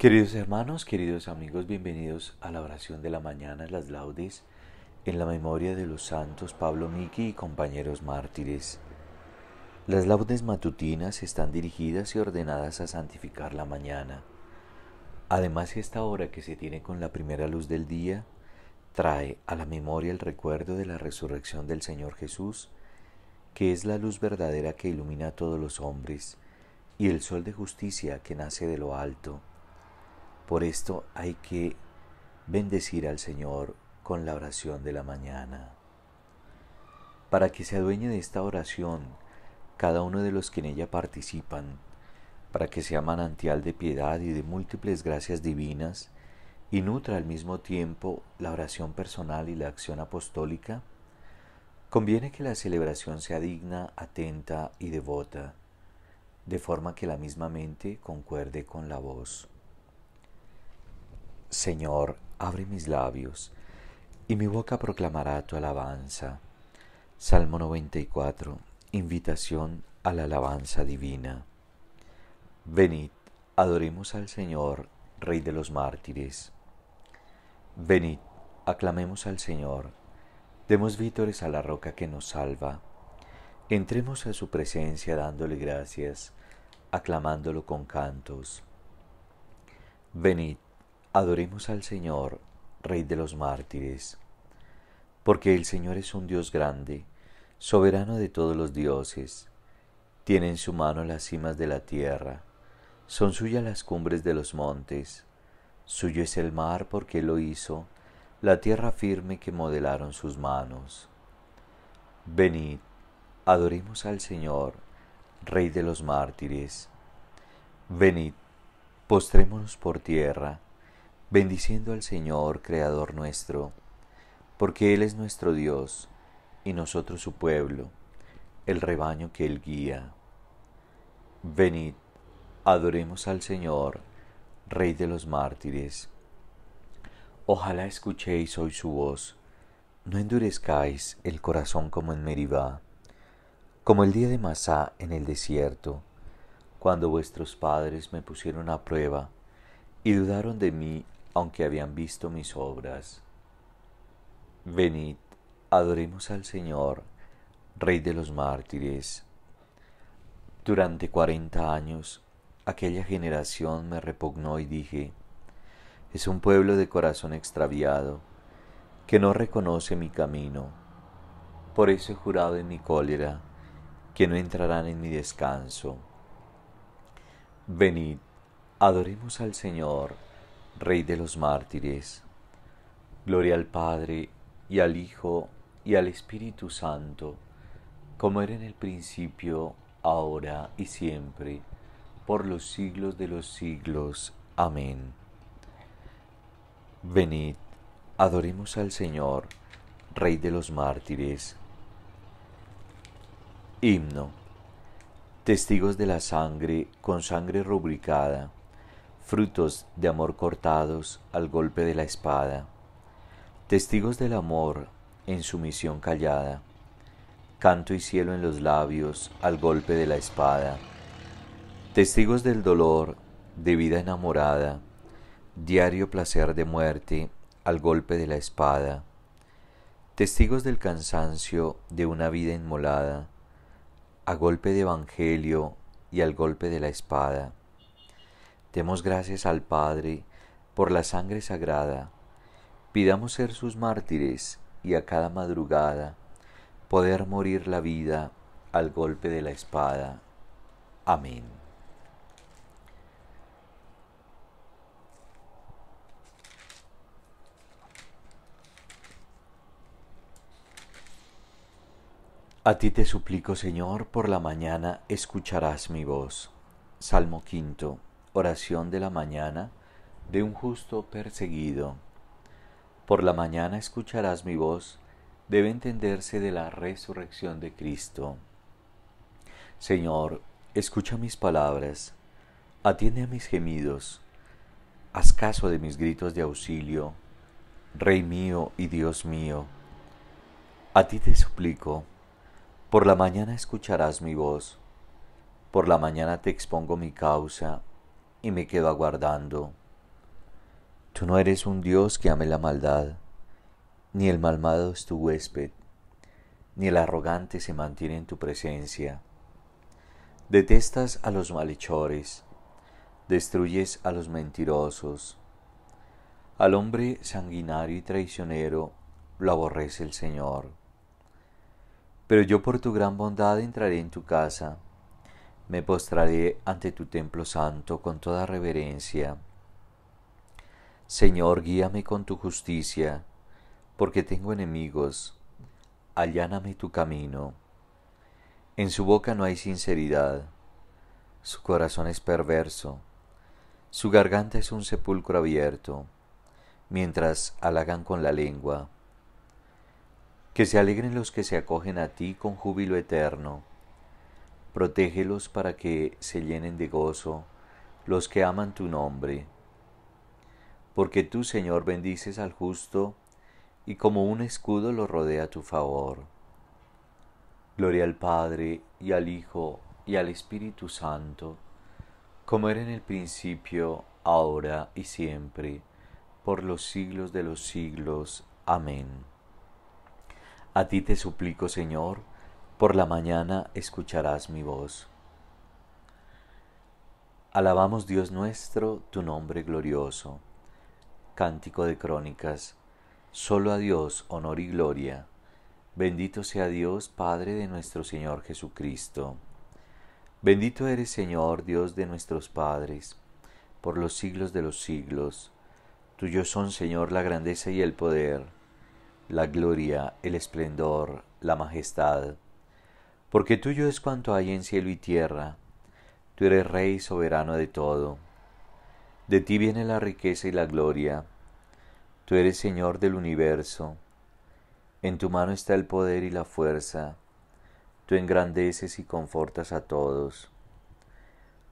Queridos hermanos, queridos amigos, bienvenidos a la oración de la mañana, las laudes, en la memoria de los santos Pablo Miki y compañeros mártires. Las laudes matutinas están dirigidas y ordenadas a santificar la mañana. Además, esta hora que se tiene con la primera luz del día trae a la memoria el recuerdo de la resurrección del Señor Jesús, que es la luz verdadera que ilumina a todos los hombres, y el sol de justicia que nace de lo alto por esto hay que bendecir al Señor con la oración de la mañana. Para que se adueñe de esta oración cada uno de los que en ella participan, para que sea manantial de piedad y de múltiples gracias divinas, y nutra al mismo tiempo la oración personal y la acción apostólica, conviene que la celebración sea digna, atenta y devota, de forma que la misma mente concuerde con la voz. Señor, abre mis labios, y mi boca proclamará tu alabanza. Salmo 94. Invitación a la alabanza divina. Venid, adoremos al Señor, Rey de los mártires. Venid, aclamemos al Señor, demos vítores a la roca que nos salva. Entremos a su presencia dándole gracias, aclamándolo con cantos. Venid, Adoremos al Señor, Rey de los mártires, porque el Señor es un Dios grande, soberano de todos los dioses. Tiene en su mano las cimas de la tierra, son suyas las cumbres de los montes, suyo es el mar porque lo hizo, la tierra firme que modelaron sus manos. Venid, adoremos al Señor, Rey de los mártires. Venid, postrémonos por tierra, bendiciendo al Señor, Creador nuestro, porque Él es nuestro Dios y nosotros su pueblo, el rebaño que Él guía. Venid, adoremos al Señor, Rey de los mártires. Ojalá escuchéis hoy su voz, no endurezcáis el corazón como en Meribá, como el día de Masá en el desierto, cuando vuestros padres me pusieron a prueba y dudaron de mí aunque habían visto mis obras. Venid, adoremos al Señor, Rey de los mártires. Durante cuarenta años, aquella generación me repugnó y dije, es un pueblo de corazón extraviado, que no reconoce mi camino. Por eso he jurado en mi cólera, que no entrarán en mi descanso. Venid, adoremos al Señor, Rey de los mártires. Gloria al Padre, y al Hijo, y al Espíritu Santo, como era en el principio, ahora y siempre, por los siglos de los siglos. Amén. Venid, adoremos al Señor, Rey de los mártires. Himno. Testigos de la sangre, con sangre rubricada frutos de amor cortados al golpe de la espada, testigos del amor en sumisión callada, canto y cielo en los labios al golpe de la espada, testigos del dolor de vida enamorada, diario placer de muerte al golpe de la espada, testigos del cansancio de una vida inmolada, a golpe de evangelio y al golpe de la espada Demos gracias al Padre por la sangre sagrada. Pidamos ser sus mártires y a cada madrugada poder morir la vida al golpe de la espada. Amén. A ti te suplico, Señor, por la mañana escucharás mi voz. Salmo quinto. Oración de la mañana de un justo perseguido. Por la mañana escucharás mi voz, debe entenderse de la resurrección de Cristo. Señor, escucha mis palabras, atiende a mis gemidos, haz caso de mis gritos de auxilio, Rey mío y Dios mío. A ti te suplico, por la mañana escucharás mi voz, por la mañana te expongo mi causa y me quedo aguardando. Tú no eres un Dios que ame la maldad, ni el malmado es tu huésped, ni el arrogante se mantiene en tu presencia. Detestas a los malhechores, destruyes a los mentirosos. Al hombre sanguinario y traicionero lo aborrece el Señor. Pero yo por tu gran bondad entraré en tu casa me postraré ante tu templo santo con toda reverencia. Señor, guíame con tu justicia, porque tengo enemigos, alláname tu camino. En su boca no hay sinceridad, su corazón es perverso, su garganta es un sepulcro abierto, mientras halagan con la lengua. Que se alegren los que se acogen a ti con júbilo eterno protégelos para que se llenen de gozo los que aman tu nombre. Porque tú, Señor, bendices al justo, y como un escudo lo rodea tu favor. Gloria al Padre, y al Hijo, y al Espíritu Santo, como era en el principio, ahora y siempre, por los siglos de los siglos. Amén. A ti te suplico, Señor, por la mañana escucharás mi voz. Alabamos Dios nuestro, tu nombre glorioso. Cántico de Crónicas. Solo a Dios honor y gloria. Bendito sea Dios, Padre de nuestro Señor Jesucristo. Bendito eres, Señor, Dios de nuestros padres, por los siglos de los siglos. Tuyo son, Señor, la grandeza y el poder, la gloria, el esplendor, la majestad porque tuyo es cuanto hay en cielo y tierra. Tú eres Rey y soberano de todo. De ti viene la riqueza y la gloria. Tú eres Señor del universo. En tu mano está el poder y la fuerza. Tú engrandeces y confortas a todos.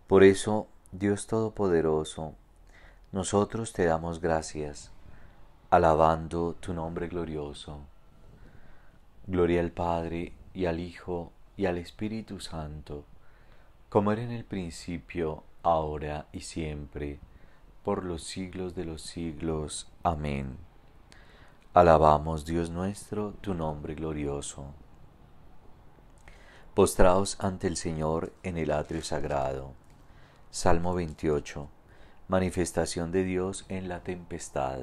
Por eso, Dios Todopoderoso, nosotros te damos gracias, alabando tu nombre glorioso. Gloria al Padre y al Hijo y al Espíritu Santo, como era en el principio, ahora y siempre, por los siglos de los siglos. Amén. Alabamos, Dios nuestro, tu nombre glorioso. Postraos ante el Señor en el atrio sagrado. Salmo 28. Manifestación de Dios en la tempestad.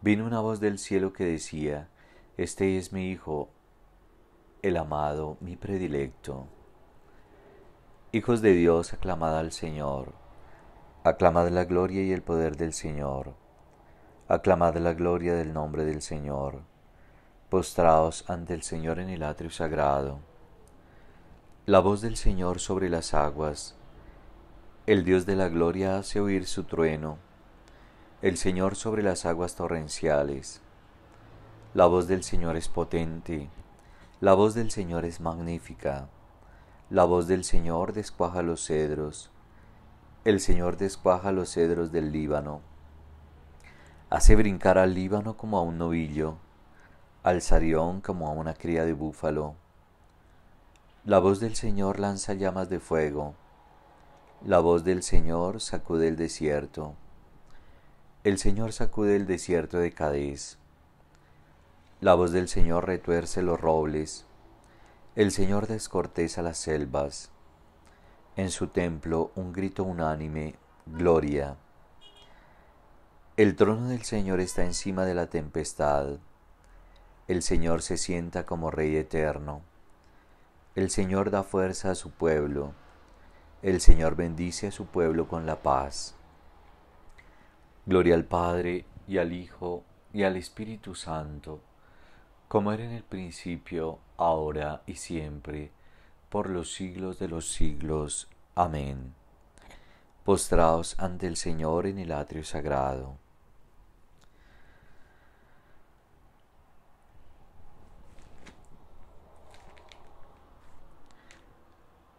Vino una voz del cielo que decía, Este es mi Hijo el amado, mi predilecto. Hijos de Dios, aclamad al Señor, aclamad la gloria y el poder del Señor, aclamad la gloria del nombre del Señor, postraos ante el Señor en el atrio sagrado. La voz del Señor sobre las aguas, el Dios de la gloria hace oír su trueno, el Señor sobre las aguas torrenciales. La voz del Señor es potente, la voz del Señor es magnífica. La voz del Señor descuaja los cedros. El Señor descuaja los cedros del Líbano. Hace brincar al Líbano como a un novillo, al Sarión como a una cría de búfalo. La voz del Señor lanza llamas de fuego. La voz del Señor sacude el desierto. El Señor sacude el desierto de Cádiz. La voz del Señor retuerce los robles, el Señor descorteza las selvas. En su templo un grito unánime, gloria. El trono del Señor está encima de la tempestad. El Señor se sienta como Rey eterno. El Señor da fuerza a su pueblo. El Señor bendice a su pueblo con la paz. Gloria al Padre y al Hijo y al Espíritu Santo como era en el principio, ahora y siempre, por los siglos de los siglos. Amén. Postraos ante el Señor en el atrio sagrado.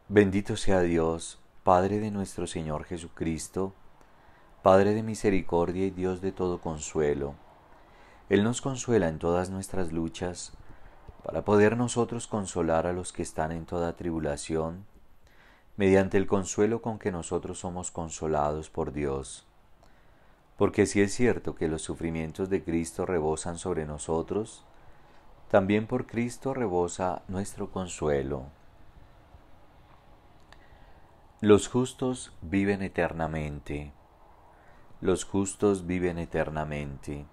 Bendito sea Dios, Padre de nuestro Señor Jesucristo, Padre de misericordia y Dios de todo consuelo él nos consuela en todas nuestras luchas, para poder nosotros consolar a los que están en toda tribulación, mediante el consuelo con que nosotros somos consolados por Dios. Porque si es cierto que los sufrimientos de Cristo rebosan sobre nosotros, también por Cristo rebosa nuestro consuelo. Los justos viven eternamente. Los justos viven eternamente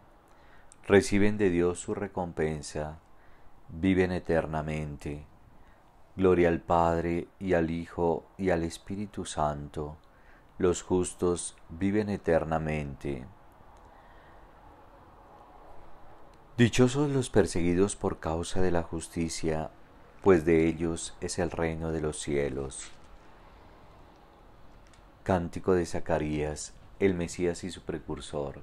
reciben de Dios su recompensa, viven eternamente. Gloria al Padre y al Hijo y al Espíritu Santo. Los justos viven eternamente. Dichosos los perseguidos por causa de la justicia, pues de ellos es el reino de los cielos. Cántico de Zacarías, el Mesías y su precursor.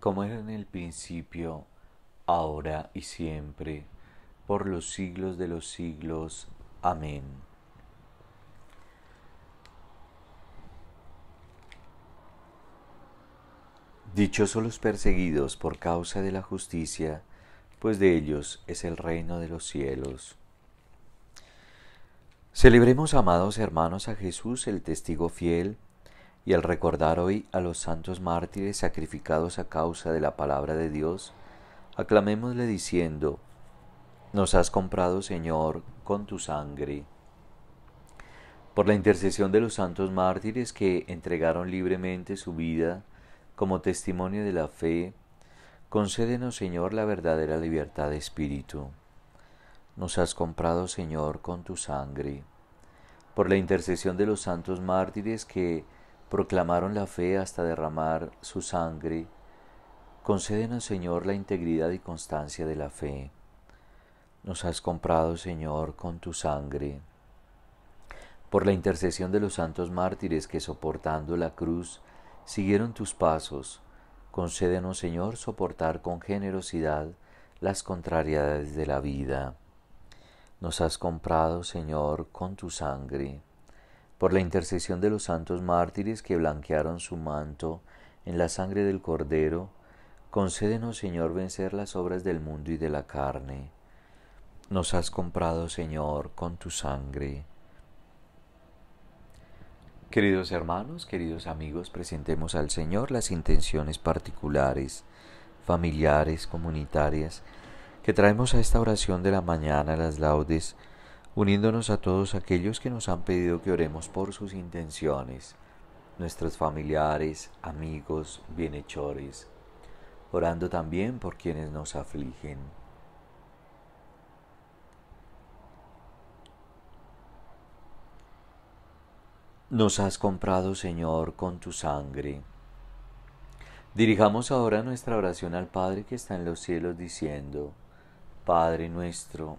como era en el principio, ahora y siempre, por los siglos de los siglos. Amén. Dichosos los perseguidos por causa de la justicia, pues de ellos es el reino de los cielos. Celebremos, amados hermanos, a Jesús, el testigo fiel, y al recordar hoy a los santos mártires sacrificados a causa de la palabra de Dios, aclamémosle diciendo, Nos has comprado, Señor, con tu sangre. Por la intercesión de los santos mártires que entregaron libremente su vida como testimonio de la fe, concédenos, Señor, la verdadera libertad de espíritu. Nos has comprado, Señor, con tu sangre. Por la intercesión de los santos mártires que proclamaron la fe hasta derramar su sangre, concédenos, Señor, la integridad y constancia de la fe. Nos has comprado, Señor, con tu sangre. Por la intercesión de los santos mártires que soportando la cruz siguieron tus pasos, concédenos, Señor, soportar con generosidad las contrariedades de la vida. Nos has comprado, Señor, con tu sangre por la intercesión de los santos mártires que blanquearon su manto en la sangre del Cordero, concédenos, Señor, vencer las obras del mundo y de la carne. Nos has comprado, Señor, con tu sangre. Queridos hermanos, queridos amigos, presentemos al Señor las intenciones particulares, familiares, comunitarias, que traemos a esta oración de la mañana, las laudes, uniéndonos a todos aquellos que nos han pedido que oremos por sus intenciones, nuestros familiares, amigos, bienhechores, orando también por quienes nos afligen. Nos has comprado, Señor, con tu sangre. Dirijamos ahora nuestra oración al Padre que está en los cielos, diciendo, Padre nuestro,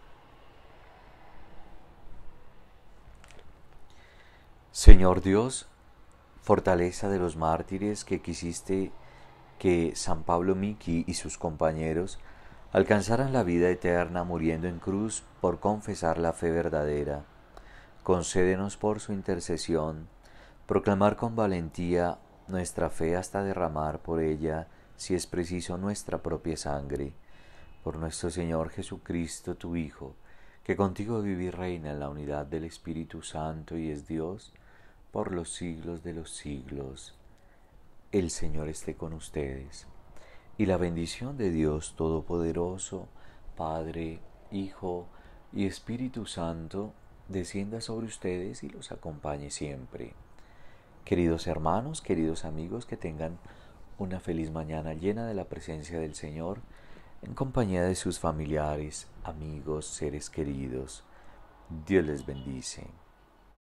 Señor Dios, fortaleza de los mártires que quisiste que San Pablo Miki y sus compañeros alcanzaran la vida eterna muriendo en cruz por confesar la fe verdadera. Concédenos por su intercesión proclamar con valentía nuestra fe hasta derramar por ella, si es preciso, nuestra propia sangre. Por nuestro Señor Jesucristo, tu Hijo, que contigo vive reina en la unidad del Espíritu Santo y es Dios, por los siglos de los siglos. El Señor esté con ustedes. Y la bendición de Dios Todopoderoso, Padre, Hijo y Espíritu Santo, descienda sobre ustedes y los acompañe siempre. Queridos hermanos, queridos amigos, que tengan una feliz mañana llena de la presencia del Señor, en compañía de sus familiares, amigos, seres queridos. Dios les bendice.